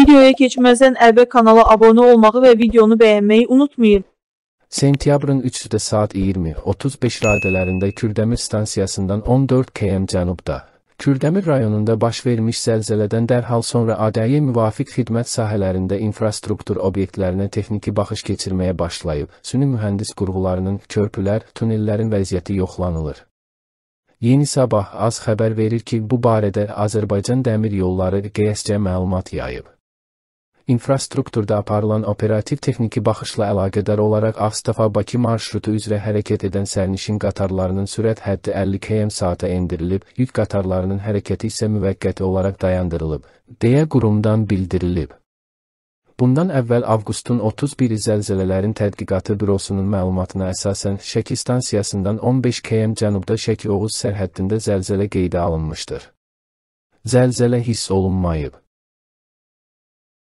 Videoya keçməzdən əvvəl kanala abunə olmağı və videonu bəyənməyi unutmayın. Sentyabrın 3-də saat 20:35 radələrində Kürdəmir stansiyasından 14 km cənubda Kürdəmir rayonunda baş vermiş zəlzələdən dərhal sonra ADY müvafiq xidmət sahələrində infrastruktur obyektlərinə texniki baxış keçirməyə başlayıb, süni mühəndis qurğularının, körpülər, tunellərin vəziyyəti yoxlanılır. Yeni Sabah az xəbər verir ki, bu barədə Azərbaycan Dəmir Yolları QSC məlumat yayıb infrastrukturda aparılan operativ texniki baxışla əlaqədar olaraq Ağstafa-Bakı marşrutu üzrə hərəkət edən sərnişin qatarlarının sürət həddi 50 km saata endirilib, yük qatarlarının hərəkəti isə müvəqqəti olaraq dayandırılıb, deyə qurumdan bildirilib. Bundan əvvəl avqustun 31-i zəlzələlərin tədqiqatı bürosunun məlumatına əsasən Şəki stansiyasından 15 km cənubda Şəki-Oğuz sərhəddində zəlzələ qeydə alınmışdır. Zəlzələ hiss olunmayıb.